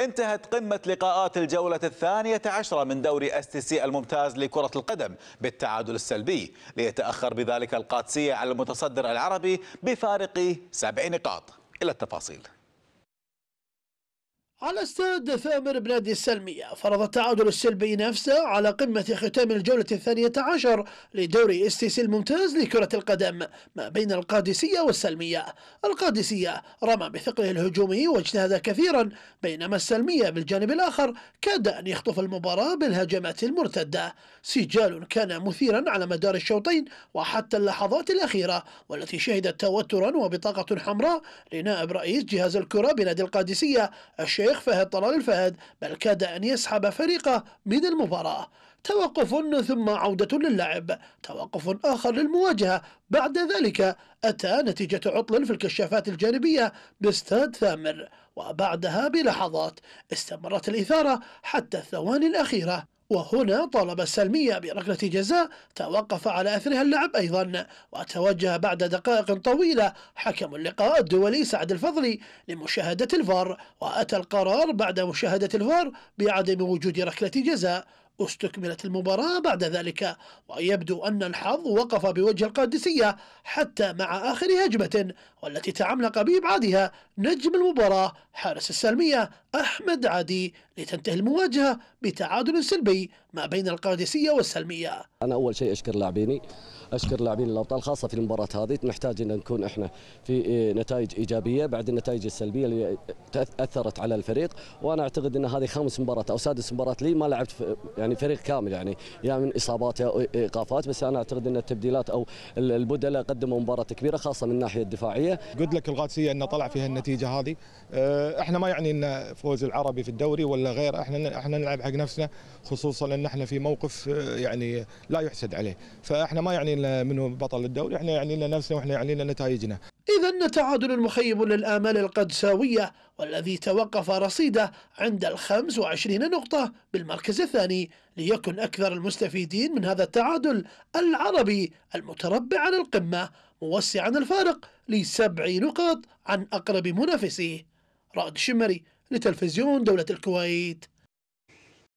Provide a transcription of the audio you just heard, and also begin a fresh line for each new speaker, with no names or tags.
انتهت قمة لقاءات الجولة الثانية عشرة من دوري اس تي سي الممتاز لكرة القدم بالتعادل السلبي ليتأخر بذلك القادسية على المتصدر العربي بفارق سبع نقاط إلى التفاصيل
على استاد ثامر بنادي السلمية فرض التعادل السلبي نفسه على قمة ختام الجولة الثانية عشر لدوري اس تي سي الممتاز لكرة القدم ما بين القادسية والسلمية القادسية رمى بثقله الهجومي واجتهد كثيرا بينما السلمية بالجانب الآخر كاد أن يخطف المباراة بالهجمات المرتدة سجال كان مثيرا على مدار الشوطين وحتى اللحظات الأخيرة والتي شهدت توترا وبطاقة حمراء لنائب رئيس جهاز الكرة بنادي القادسية الشيخ يخفى طلال الفهد بل كاد أن يسحب فريقه من المباراة توقف ثم عودة للعب توقف آخر للمواجهة بعد ذلك أتى نتيجة عطل في الكشافات الجانبية باستاد ثامر وبعدها بلحظات استمرت الإثارة حتى الثواني الأخيرة وهنا طالب السلمية بركلة جزاء توقف على أثرها اللعب أيضا وتوجه بعد دقائق طويلة حكم اللقاء الدولي سعد الفضلي لمشاهدة الفار وأتى القرار بعد مشاهدة الفار بعدم وجود ركلة جزاء استكملت المباراة بعد ذلك ويبدو أن الحظ وقف بوجه القادسية حتى مع آخر هجمة والتي تعملق بإبعادها نجم المباراة حارس السلمية أحمد عادي لتنتهي المواجهة بتعادل سلبي ما بين القادسية والسلمية
أنا أول شيء أشكر لاعبيني أشكر لاعبين الأبطال خاصة في المباراة هذه نحتاج أن نكون إحنا في آه، نتائج إيجابية بعد النتائج السلبية اللي أثرت على الفريق وأنا أعتقد أن هذه خامس مباراة أو سادس مباراة لي ما لعبت يعني يعني فريق كامل يعني يا يعني من اصابات يا ايقافات بس انا اعتقد ان التبديلات او البدلاء قدموا مباراه كبيره خاصه من الناحيه الدفاعيه. قلت لك القادسيه انه طلع فيها النتيجه هذه آه، احنا ما يعني ان فوز العربي في الدوري ولا غير احنا احنا نلعب حق نفسنا خصوصا ان احنا في موقف آه، يعني لا يحسد عليه فاحنا ما يعني لنا منه بطل الدوري احنا يعني لنا نفسنا واحنا يعني لنا نتائجنا.
اذا تعادل مخيب للامال القدساويه والذي توقف رصيده عند الخمس وعشرين نقطة بالمركز الثاني ليكن أكثر المستفيدين من هذا التعادل العربي المتربع على القمة موسعا الفارق لسبع نقاط عن أقرب منافسيه رائد الشمري لتلفزيون دولة الكويت